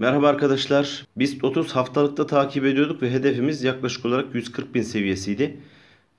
Merhaba arkadaşlar. Biz 30 haftalıkta takip ediyorduk ve hedefimiz yaklaşık olarak 140 bin seviyesiydi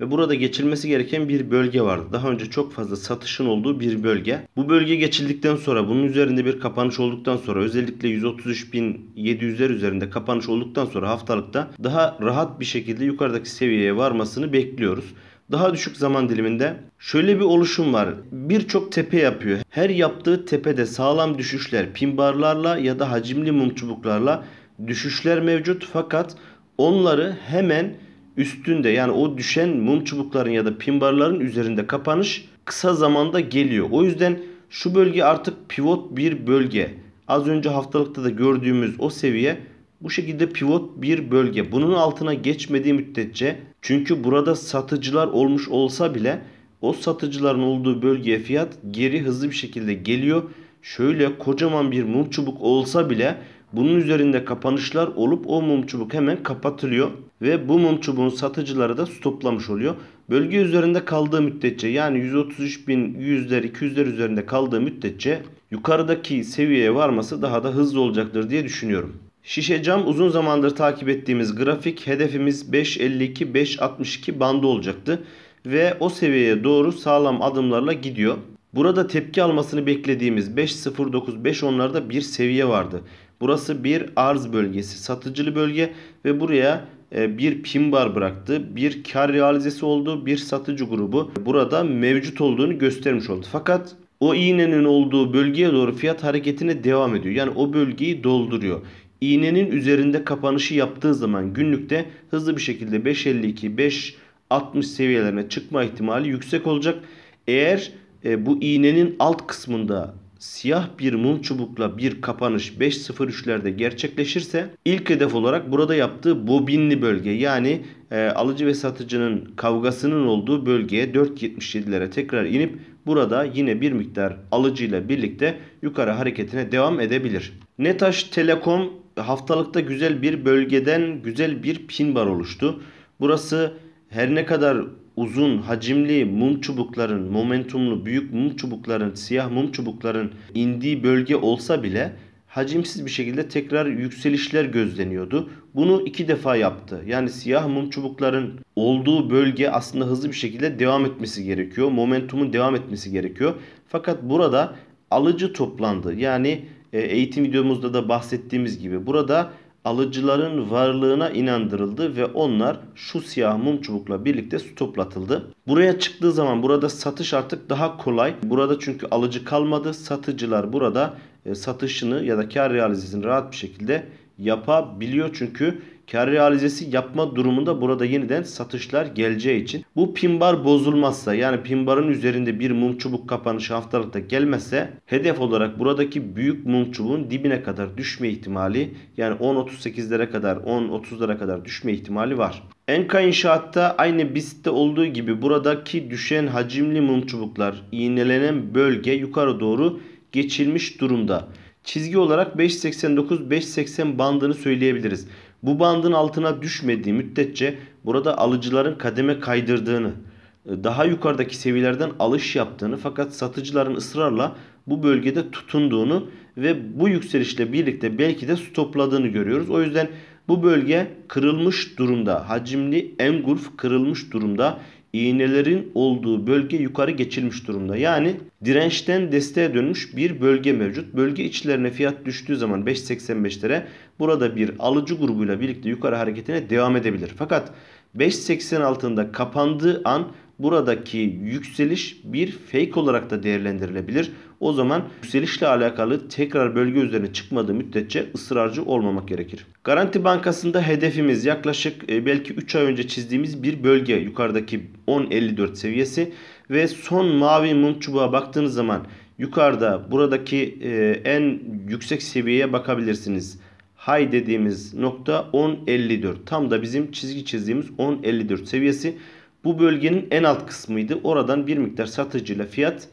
ve burada geçilmesi gereken bir bölge vardı. Daha önce çok fazla satışın olduğu bir bölge. Bu bölge geçildikten sonra bunun üzerinde bir kapanış olduktan sonra özellikle 133.700'ler üzerinde kapanış olduktan sonra haftalıkta daha rahat bir şekilde yukarıdaki seviyeye varmasını bekliyoruz daha düşük zaman diliminde şöyle bir oluşum var. Birçok tepe yapıyor. Her yaptığı tepede sağlam düşüşler pimbarlarla ya da hacimli mum çubuklarla düşüşler mevcut fakat onları hemen üstünde yani o düşen mum çubukların ya da pimbarların üzerinde kapanış kısa zamanda geliyor. O yüzden şu bölge artık pivot bir bölge. Az önce haftalıkta da gördüğümüz o seviye bu şekilde pivot bir bölge. Bunun altına geçmediği müddetçe çünkü burada satıcılar olmuş olsa bile o satıcıların olduğu bölgeye fiyat geri hızlı bir şekilde geliyor. Şöyle kocaman bir mum çubuk olsa bile bunun üzerinde kapanışlar olup o mum çubuk hemen kapatılıyor ve bu mum çubuğun satıcıları da stoplamış oluyor. Bölge üzerinde kaldığı müddetçe yani 100'ler 200'ler üzerinde kaldığı müddetçe yukarıdaki seviyeye varması daha da hızlı olacaktır diye düşünüyorum. Şişe cam uzun zamandır takip ettiğimiz grafik hedefimiz 5.52-5.62 bandı olacaktı ve o seviyeye doğru sağlam adımlarla gidiyor. Burada tepki almasını beklediğimiz 5.09-5.10'larda bir seviye vardı. Burası bir arz bölgesi, satıcılı bölge ve buraya e, bir pin bar bıraktı. Bir kar realizesi oldu. Bir satıcı grubu burada mevcut olduğunu göstermiş oldu. Fakat o iğnenin olduğu bölgeye doğru fiyat hareketine devam ediyor. Yani o bölgeyi dolduruyor. İğnenin üzerinde kapanışı yaptığı zaman günlükte hızlı bir şekilde 5.52 5.60 seviyelerine çıkma ihtimali yüksek olacak. Eğer e, bu iğnenin alt kısmında siyah bir mum çubukla bir kapanış 5.03'lerde gerçekleşirse ilk hedef olarak burada yaptığı bobinli bölge yani e, alıcı ve satıcının kavgasının olduğu bölgeye 4.77'lere tekrar inip burada yine bir miktar alıcıyla birlikte yukarı hareketine devam edebilir. Netaş Telekom haftalıkta güzel bir bölgeden güzel bir pin bar oluştu. Burası her ne kadar uzun, hacimli mum çubukların, momentumlu büyük mum çubukların, siyah mum çubukların indiği bölge olsa bile hacimsiz bir şekilde tekrar yükselişler gözleniyordu. Bunu iki defa yaptı. Yani siyah mum çubukların olduğu bölge aslında hızlı bir şekilde devam etmesi gerekiyor. Momentumun devam etmesi gerekiyor. Fakat burada alıcı toplandı. Yani e, eğitim videomuzda da bahsettiğimiz gibi burada alıcıların varlığına inandırıldı ve onlar şu siyah mum çubukla birlikte stoplatıldı. Buraya çıktığı zaman burada satış artık daha kolay. Burada çünkü alıcı kalmadı. Satıcılar burada e, satışını ya da kar realizesini rahat bir şekilde yapabiliyor. Çünkü kar realizesi yapma durumunda burada yeniden satışlar geleceği için bu pin bar bozulmazsa yani pin barın üzerinde bir mum çubuk kapanış haftalıkta gelmezse hedef olarak buradaki büyük mum çubuğun dibine kadar düşme ihtimali yani 10.38'lere kadar 10.30'lara kadar düşme ihtimali var. Enka inşaatta aynı BIST'te olduğu gibi buradaki düşen hacimli mum çubuklar iğnelenen bölge yukarı doğru geçilmiş durumda. Çizgi olarak 5.89-5.80 bandını söyleyebiliriz. Bu bandın altına düşmediği müddetçe burada alıcıların kademe kaydırdığını, e, daha yukarıdaki seviyelerden alış yaptığını fakat satıcıların ısrarla bu bölgede tutunduğunu ve bu yükselişle birlikte belki de stopladığını görüyoruz. O yüzden bu bölge kırılmış durumda. Hacimli engulf kırılmış durumda iğnelerin olduğu bölge yukarı geçilmiş durumda. Yani dirençten desteğe dönmüş bir bölge mevcut. Bölge içlerine fiyat düştüğü zaman 5.85 5.85'lere burada bir alıcı grubuyla birlikte yukarı hareketine devam edebilir. Fakat 5.80 altında kapandığı an buradaki yükseliş bir fake olarak da değerlendirilebilir. O zaman yükselişle alakalı tekrar bölge üzerine çıkmadığı müddetçe ısrarcı olmamak gerekir. Garanti Bankası'nda hedefimiz yaklaşık e, belki 3 ay önce çizdiğimiz bir bölge yukarıdaki 10.54 seviyesi ve son mavi mum çubuğa baktığınız zaman yukarıda buradaki e, en yüksek seviyeye bakabilirsiniz. High dediğimiz nokta 10.54 tam da bizim çizgi çizdiğimiz 10.54 seviyesi. Bu bölgenin en alt kısmıydı. Oradan bir miktar satıcıyla fiyat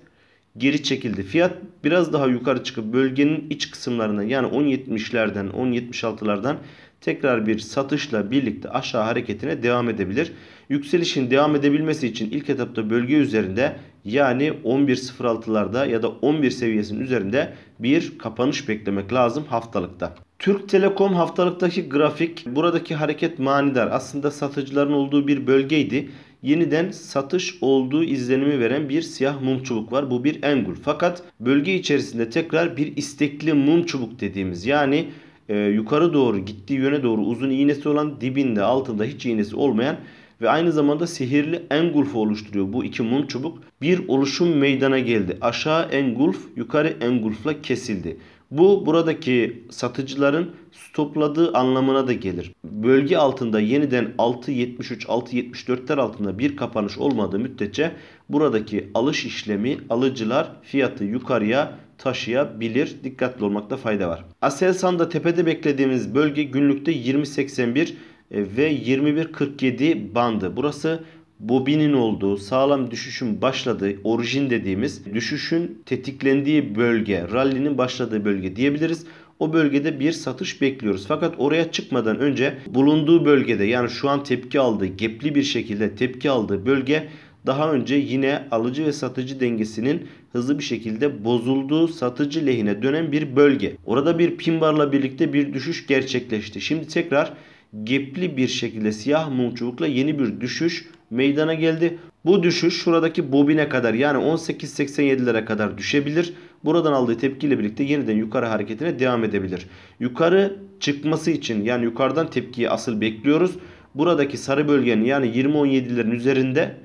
geri çekildi. Fiyat biraz daha yukarı çıkıp bölgenin iç kısımlarına yani 10.70'lerden 10.76'lardan tekrar bir satışla birlikte aşağı hareketine devam edebilir. Yükselişin devam edebilmesi için ilk etapta bölge üzerinde yani 11.06'larda ya da 11 seviyesinin üzerinde bir kapanış beklemek lazım haftalıkta. Türk Telekom haftalıktaki grafik buradaki hareket manidar. Aslında satıcıların olduğu bir bölgeydi yeniden satış olduğu izlenimi veren bir siyah mum çubuk var. Bu bir engul. Fakat bölge içerisinde tekrar bir istekli mum çubuk dediğimiz yani e, yukarı doğru gittiği yöne doğru uzun iğnesi olan dibinde altında hiç iğnesi olmayan ve aynı zamanda sihirli engulf oluşturuyor. Bu iki mum çubuk bir oluşum meydana geldi. Aşağı engulf yukarı engulfla kesildi. Bu buradaki satıcıların stopladığı anlamına da gelir. Bölge altında yeniden 6.73 6.74'ler altında bir kapanış olmadığı müddetçe buradaki alış işlemi alıcılar fiyatı yukarıya taşıyabilir. Dikkatli olmakta fayda var. Aselsan'da tepede beklediğimiz bölge günlükte 20.81 e, ve 21.47 bandı. Burası bobinin olduğu, sağlam düşüşün başladığı, orijin dediğimiz düşüşün tetiklendiği bölge, rally'nin başladığı bölge diyebiliriz. O bölgede bir satış bekliyoruz. Fakat oraya çıkmadan önce bulunduğu bölgede yani şu an tepki aldığı, gepli bir şekilde tepki aldığı bölge daha önce yine alıcı ve satıcı dengesinin hızlı bir şekilde bozulduğu satıcı lehine dönen bir bölge. Orada bir pin barla birlikte bir düşüş gerçekleşti. Şimdi tekrar gepli bir şekilde siyah mum çubukla yeni bir düşüş meydana geldi. Bu düşüş şuradaki bobine kadar yani 18.87'lere kadar düşebilir. Buradan aldığı tepkiyle birlikte yeniden yukarı hareketine devam edebilir. Yukarı çıkması için yani yukarıdan tepkiyi asıl bekliyoruz. Buradaki sarı bölgenin yani 20.17'lerin üzerinde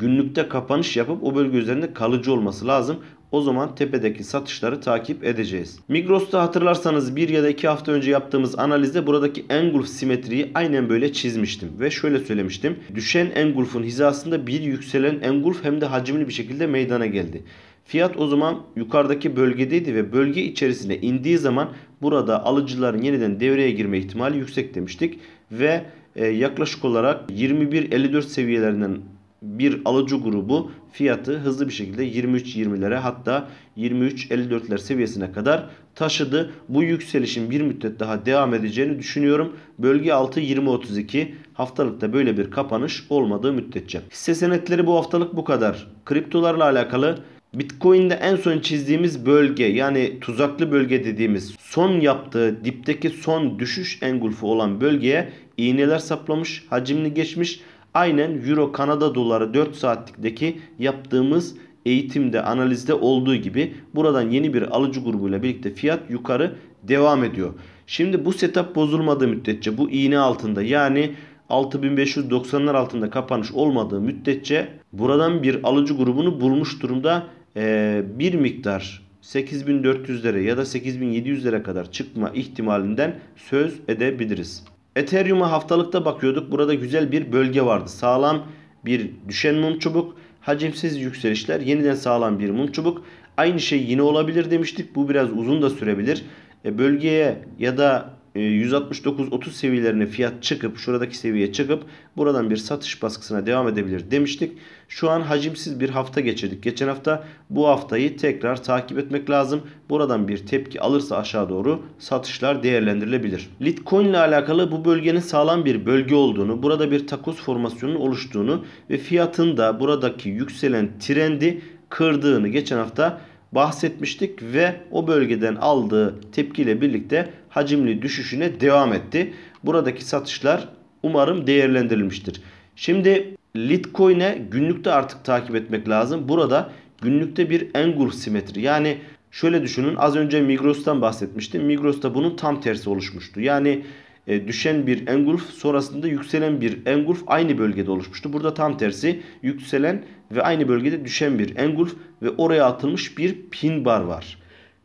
günlükte kapanış yapıp o bölge üzerinde kalıcı olması lazım. O zaman tepedeki satışları takip edeceğiz. Migros'ta hatırlarsanız bir ya da iki hafta önce yaptığımız analizde buradaki engulf simetriyi aynen böyle çizmiştim. Ve şöyle söylemiştim. Düşen engulfun hizasında bir yükselen engulf hem de hacimli bir şekilde meydana geldi. Fiyat o zaman yukarıdaki bölgedeydi ve bölge içerisine indiği zaman burada alıcıların yeniden devreye girme ihtimali yüksek demiştik. Ve e, yaklaşık olarak 21-54 seviyelerinden bir alıcı grubu fiyatı hızlı bir şekilde 23-20'lere hatta 23-54'ler seviyesine kadar taşıdı. Bu yükselişin bir müddet daha devam edeceğini düşünüyorum. Bölge altı 20-32 haftalıkta böyle bir kapanış olmadığı müddetçe. Hisse senetleri bu haftalık bu kadar. Kriptolarla alakalı Bitcoin'de en son çizdiğimiz bölge yani tuzaklı bölge dediğimiz son yaptığı dipteki son düşüş engulfu olan bölgeye iğneler saplamış, hacimli geçmiş Aynen Euro Kanada doları 4 saatlikteki yaptığımız eğitimde analizde olduğu gibi buradan yeni bir alıcı grubuyla birlikte fiyat yukarı devam ediyor. Şimdi bu setup bozulmadığı müddetçe bu iğne altında yani 6590'lar altında kapanış olmadığı müddetçe buradan bir alıcı grubunu bulmuş durumda ee, bir miktar 8400'lere ya da 8700'lere kadar çıkma ihtimalinden söz edebiliriz. Ethereum'a haftalıkta bakıyorduk. Burada güzel bir bölge vardı. Sağlam bir düşen mum çubuk. Hacimsiz yükselişler. Yeniden sağlam bir mum çubuk. Aynı şey yine olabilir demiştik. Bu biraz uzun da sürebilir. E, bölgeye ya da 169-30 e, seviyelerine fiyat çıkıp şuradaki seviyeye çıkıp buradan bir satış baskısına devam edebilir demiştik. Şu an hacimsiz bir hafta geçirdik. Geçen hafta bu haftayı tekrar takip etmek lazım. Buradan bir tepki alırsa aşağı doğru satışlar değerlendirilebilir. Litecoin ile alakalı bu bölgenin sağlam bir bölge olduğunu, burada bir takus formasyonunun oluştuğunu ve fiyatın da buradaki yükselen trendi kırdığını geçen hafta bahsetmiştik ve o bölgeden aldığı tepkiyle birlikte hacimli düşüşüne devam etti. Buradaki satışlar umarım değerlendirilmiştir. Şimdi Litecoin'e günlükte artık takip etmek lazım. Burada günlükte bir engulf simetri yani şöyle düşünün az önce Migros'tan bahsetmiştim. Migros'ta bunun tam tersi oluşmuştu. Yani e, düşen bir engulf sonrasında yükselen bir engulf aynı bölgede oluşmuştu. Burada tam tersi yükselen ve aynı bölgede düşen bir engulf ve oraya atılmış bir pin bar var.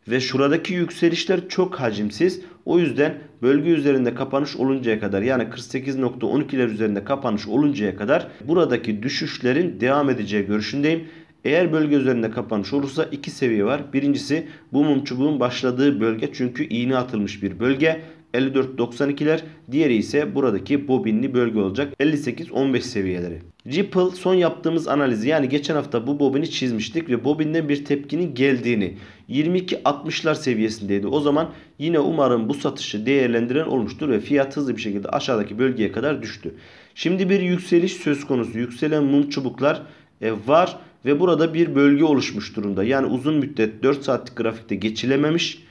Ve şuradaki yükselişler çok hacimsiz. O yüzden bölge üzerinde kapanış oluncaya kadar yani 48.12'ler üzerinde kapanış oluncaya kadar buradaki düşüşlerin devam edeceği görüşündeyim. Eğer bölge üzerinde kapanış olursa iki seviye var. Birincisi bu mum çubuğun başladığı bölge çünkü iğne atılmış bir bölge. 54-92'ler diğeri ise buradaki bobinli bölge olacak 58-15 seviyeleri. Ripple son yaptığımız analizi yani geçen hafta bu bobini çizmiştik ve bobinden bir tepkinin geldiğini 22-60'lar seviyesindeydi. O zaman yine umarım bu satışı değerlendiren olmuştur ve fiyat hızlı bir şekilde aşağıdaki bölgeye kadar düştü. Şimdi bir yükseliş söz konusu yükselen mum çubuklar e, var ve burada bir bölge oluşmuş durumda. Yani uzun müddet 4 saatlik grafikte geçilememiş.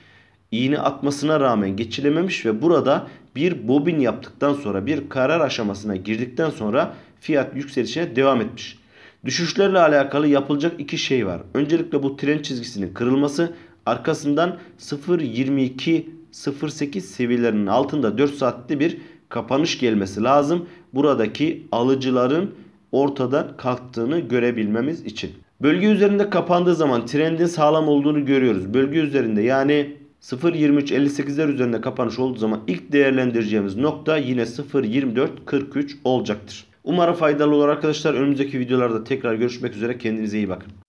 İğne atmasına rağmen geçilememiş ve burada bir bobin yaptıktan sonra bir karar aşamasına girdikten sonra fiyat yükselişine devam etmiş. Düşüşlerle alakalı yapılacak iki şey var. Öncelikle bu tren çizgisinin kırılması arkasından 0.22-0.8 seviyelerinin altında 4 saatte bir kapanış gelmesi lazım. Buradaki alıcıların ortadan kalktığını görebilmemiz için. Bölge üzerinde kapandığı zaman trendin sağlam olduğunu görüyoruz. Bölge üzerinde yani 0.23.58'ler üzerinde kapanış olduğu zaman ilk değerlendireceğimiz nokta yine 0.24.43 olacaktır. Umarım faydalı olur arkadaşlar. Önümüzdeki videolarda tekrar görüşmek üzere. Kendinize iyi bakın.